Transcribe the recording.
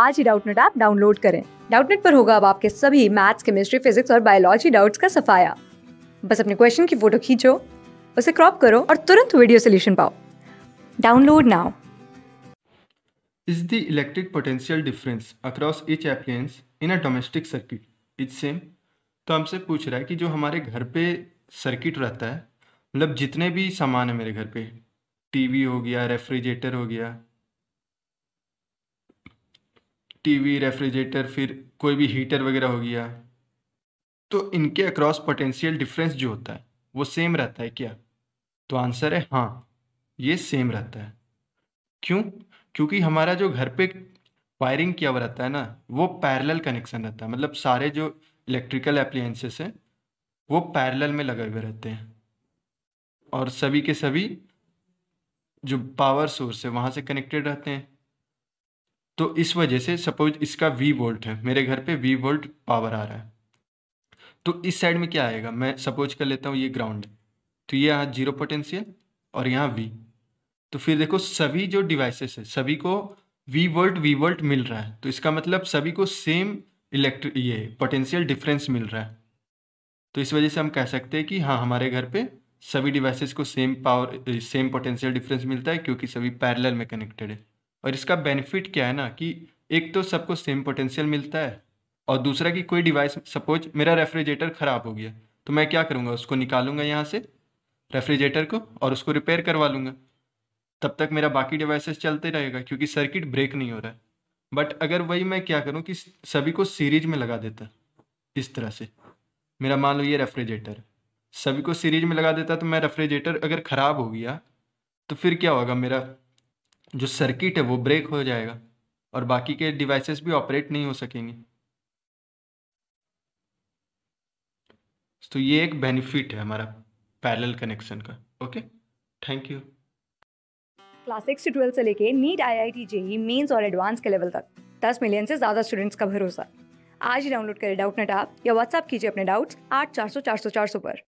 आज ही Doubtnut app download करें डाउटनेट पर होगा अब आपके सभी मैथ्स केमिस्ट्री फिजिक्स और बायोलॉजी डाउट्स का सफाया बस अपने क्वेश्चन की फोटो खींचो उसे क्रॉप करो और तुरंत वीडियो सोल्यूशन पाओ download now Is the electric potential difference across each appliance in a domestic circuit? It's same तो हमसे पूछ रहा है कि जो हमारे घर पे सर्किट रहता है मतलब जितने भी सामान है मेरे घर पे टीवी हो गया रेफ्रिजरेटर हो गया टीवी रेफ्रिजरेटर फिर कोई भी हीटर वगैरह हो गया तो इनके अक्रॉस पोटेंशियल डिफरेंस जो होता है वो सेम रहता है क्या तो आंसर है हाँ ये सेम रहता है क्यों क्योंकि हमारा जो घर पे वायरिंग किया हुआ रहता है ना वो पैरेलल कनेक्शन रहता है मतलब सारे जो इलेक्ट्रिकल अप्लायंसेस हैं वो पैरेलल में लगे हुए रहते हैं और सभी के सभी जो पावर सोर्स है वहाँ से कनेक्टेड रहते हैं तो इस वजह से सपोज इसका वी वोल्ट है मेरे घर पे वी वोल्ट पावर आ रहा है तो इस साइड में क्या आएगा मैं सपोज कर लेता हूँ ये ग्राउंड तो ये यहाँ जीरो पोटेंशियल और यहाँ वी तो फिर देखो सभी जो डिवाइसेस है सभी को वी वोल्ट वी वोल्ट मिल रहा है तो इसका मतलब सभी को सेम इलेक्ट्रिक ये पोटेंशियल डिफरेंस मिल रहा है तो इस वजह से हम कह सकते हैं कि हाँ हमारे घर पे सभी डिवाइसेस को same power same potential difference मिलता है क्योंकि सभी पैरेलल में कनेक्टेड है और इसका बेनिफिट क्या है ना कि एक तो सबको सेम पोटेंशियल मिलता है और दूसरा कि कोई डिवाइस सपोज मेरा रेफ्रिजरेटर ख़राब हो गया तो मैं क्या करूँगा उसको निकालूंगा यहाँ से रेफ्रिजरेटर को और उसको रिपेयर करवा लूँगा तब तक मेरा बाकी डिवाइसेस चलते रहेगा क्योंकि सर्किट ब्रेक नहीं हो रहा है बट अगर वही मैं क्या करूँ कि सभी को सीरीज में लगा देता इस तरह से मेरा मान लो ये रेफ्रिजरेटर सभी को सीरीज में लगा देता तो मैं रेफ्रिजरेटर अगर ख़राब हो गया तो फिर क्या होगा मेरा जो सर्किट है वो ब्रेक हो जाएगा और बाकी के डिवाइसेस भी ऑपरेट नहीं हो सकेंगे तो ये एक बेनिफिट है हमारा पैरेलल कनेक्शन का okay thank you class six से ट्वेल्थ से लेके NEET I I T JEE mains और एडवांस के लेवल तक दस मिलियन से ज़्यादा स्टूडेंट्स का भरोसा आज ही डाउनलोड करें डाउट नेट आप या व्हाट्सअप कीजिए अपने डाउट्स आठ चार सौ चार सौ चार सौ पर